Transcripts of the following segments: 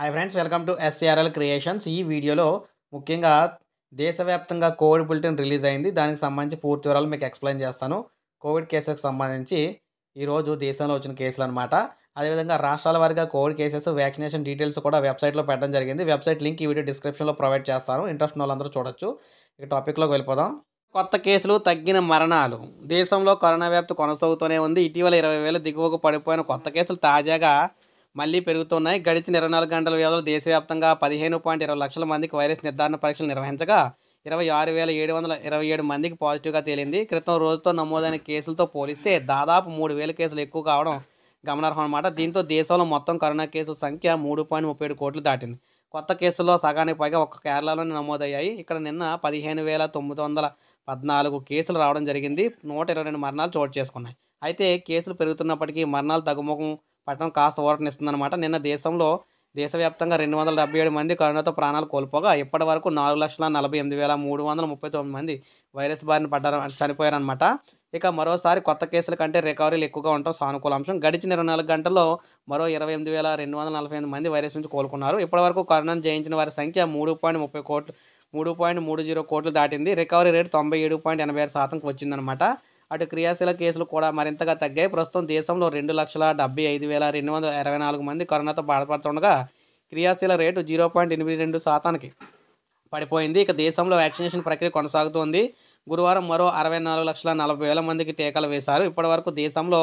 hi friends welcome to SRL creations ఈ వీడియోలో ముఖ్యంగా దేశవ్యాప్తంగా కోవిడ్ బులెటిన్ రిలీజ్ అయింది దానికి సంబంధించి పూర్తి వివరాలు మీకు ఎక్స్ప్లెయిన్ చేస్తాను కోవిడ్ కేసెస్కి సంబంధించి ఈరోజు దేశంలో వచ్చిన కేసులు అనమాట అదేవిధంగా రాష్ట్రాల వారిగా కోవిడ్ కేసెస్ వ్యాక్సినేషన్ డీటెయిల్స్ కూడా వెబ్సైట్లో పెట్టడం జరిగింది వెబ్సైట్ లింక్ ఈ వీడియో డిస్క్రిప్షన్లో ప్రొవైడ్ చేస్తాను ఇంట్రెస్ట్ వాళ్ళందరూ చూడొచ్చు ఇక టాపిక్లోకి వెళ్ళిపోదాం కొత్త కేసులు తగ్గిన మరణాలు దేశంలో కరోనా వ్యాప్తి కొనసాగుతూనే ఉంది ఇటీవల ఇరవై వేల దిగువకు పడిపోయిన కొత్త కేసులు తాజాగా మళ్లీ పెరుగుతున్నాయి గడిచిన ఇరవై నాలుగు గంటల వ్యవధిలో దేశవ్యాప్తంగా పదిహేను పాయింట్ ఇరవై లక్షల మందికి వైరస్ నిర్ధారణ పరీక్షలు నిర్వహించగా ఇరవై ఆరు వేల ఏడు వందల ఇరవై ఏడు మందికి పాజిటివ్గా తేలింది క్రితం రోజుతో నమోదైన కేసులతో పోలిస్తే దాదాపు మూడు వేల కేసులు ఎక్కువ కావడం గమనార్హం అనమాట దీంతో దేశంలో మొత్తం కరోనా కేసుల సంఖ్య మూడు పాయింట్ ముప్పై ఏడు కోట్లు దాటింది కొత్త కేసుల్లో సగానికి పైగా ఒక్క కేరళలోనే నమోదయ్యాయి ఇక్కడ నిన్న పదిహేను వేల తొమ్మిది వందల పద్నాలుగు కేసులు రావడం జరిగింది నూట ఇరవై రెండు మరణాలు చోటు చేసుకున్నాయి అయితే కేసులు పెరుగుతున్నప్పటికీ మరణాలు తగ్గుముఖం పట్టణం కాస్త ఊరటనిస్తుందన్నమాట నిన్న దేశంలో దేశవ్యాప్తంగా రెండు వందల డెబ్బై ఏడు మంది కరోనాతో ప్రాణాలు కోల్పోగా ఇప్పటి వరకు నాలుగు లక్షల నలభై ఎనిమిది వేల మూడు వందల ముప్పై తొమ్మిది మంది వైరస్ బారిన పడ్డారు చనిపోయారనమాట ఇక మరోసారి కొత్త కేసుల కంటే రికవరీలు ఎక్కువగా ఉండటం సానుకూల అంశం గడిచిన ఇరవై నాలుగు గంటల్లో మరో ఇరవై ఎనిమిది వేల రెండు వందల నలభై ఎనిమిది మంది వైరస్ నుంచి కోలుకున్నారు ఇప్పటివరకు కరోనాను జయించిన వారి సంఖ్య మూడు పాయింట్ ముప్పై కోట్లు మూడు పాయింట్ మూడు జీరో కోట్లు దాటింది రికవరీ రేటు తొంభై ఏడు పాయింట్ ఎనభై ఆరు శాతంకి వచ్చిందనమాట అటు క్రియాశీల కేసులు కూడా మరింతగా తగ్గాయి ప్రస్తుతం దేశంలో రెండు లక్షల డెబ్బై ఐదు వేల రెండు వందల ఇరవై నాలుగు మంది కరోనాతో బాధపడుతుండగా క్రియాశీల రేటు జీరో పాయింట్ ఎనిమిది రెండు శాతానికి పడిపోయింది ఇక దేశంలో వ్యాక్సినేషన్ ప్రక్రియ కొనసాగుతోంది గురువారం మరో అరవై నాలుగు లక్షల నలభై వేల మందికి టీకాలు వేశారు ఇప్పటివరకు దేశంలో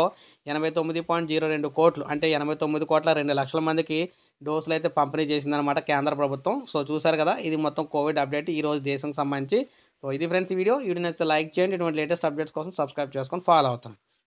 ఎనభై తొమ్మిది పాయింట్ జీరో రెండు కోట్లు అంటే ఎనభై తొమ్మిది కోట్ల రెండు లక్షల మందికి డోసులు అయితే పంపిణీ చేసిందనమాట కేంద్ర ప్రభుత్వం సో చూశారు కదా ఇది మొత్తం కోవిడ్ అప్డేట్ ఈరోజు దేశం సంబంధించి సో ఇది ఫ్రెండ్స్ ఈ వీడియో వీడియో నచ్చితే లైక్ చేయండి ఇటువంటి లేటెస్ట్ అప్డేట్స్ కోసం సబ్స్క్రైబ్ చేసుకొని ఫాలో అవుతాం